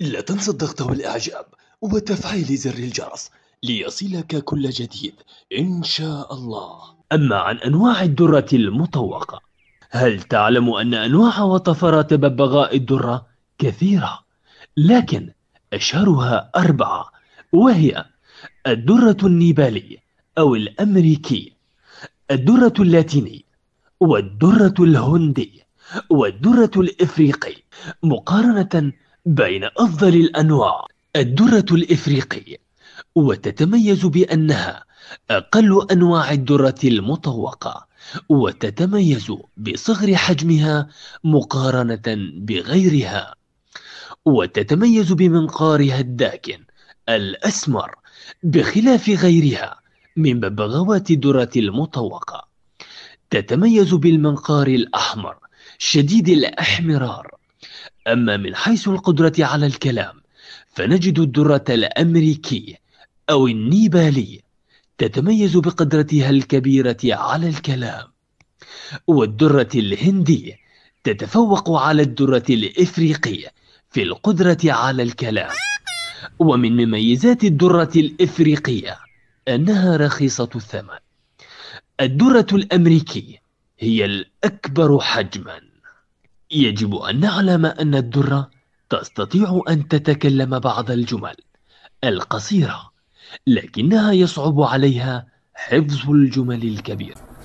لا تنسى الضغط والإعجاب وتفعيل زر الجرس ليصلك كل جديد إن شاء الله أما عن أنواع الدرة المطوقة هل تعلم أن أنواع وطفرات ببغاء الدرة كثيرة لكن أشهرها أربعة وهي الدرة النيبالي أو الأمريكي الدرة اللاتيني والدرة الهندي والدرة الإفريقي مقارنة بين أفضل الأنواع الدرة الإفريقي وتتميز بأنها أقل أنواع الدرة المطوقة وتتميز بصغر حجمها مقارنة بغيرها وتتميز بمنقارها الداكن الأسمر بخلاف غيرها من ببغاوات الدرة المطوقة تتميز بالمنقار الأحمر شديد الأحمرار أما من حيث القدرة على الكلام فنجد الدرة الأمريكي أو النيبالي تتميز بقدرتها الكبيرة على الكلام والدرة الهندية تتفوق على الدرة الإفريقية في القدرة على الكلام ومن مميزات الدرة الإفريقية أنها رخيصة الثمن الدرة الأمريكي هي الأكبر حجماً يجب أن نعلم أن الدرة تستطيع أن تتكلم بعض الجمل القصيرة لكنها يصعب عليها حفظ الجمل الكبيرة